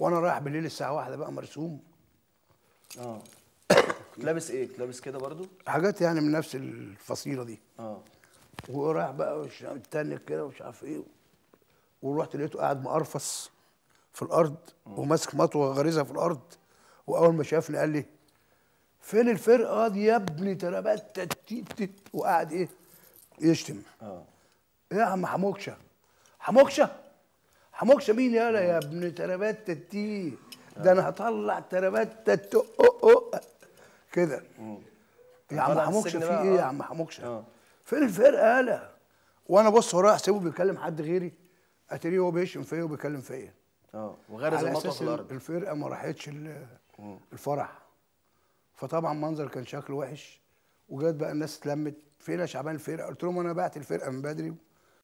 وانا رايح بالليل الساعه واحدة بقى مرسوم اه كنت لابس ايه؟ كنت لابس كده برضو؟ حاجات يعني من نفس الفصيله دي اه ورايح بقى متنك كده ومش عارف ايه ورحت لقيته قاعد مقرفص في الارض وماسك مطوه غريزه في الارض واول ما شافني قال لي فين الفرقه آه دي يا ابني تربت وقعد ايه يشتم اه ايه يا عم حموكشه حموكشه حموكش مين يالا يا ابن ترابات التي ده انا هطلع ترابات التو كده يا عم حموكش إيه آه. آه. في ايه يا عم حموكش فين الفرقه يالا وانا بص ورايا احسبه بيكلم حد غيري اتريه هو بيشم فيا وبيكلم فيا اه وغرز المطوه في الارض الفرقه ما راحتش آه. الفرح فطبعا منظر كان شكله وحش وجت بقى الناس اتلمت فين يا شعبان الفرقه قلت لهم انا بعت الفرقه من بدري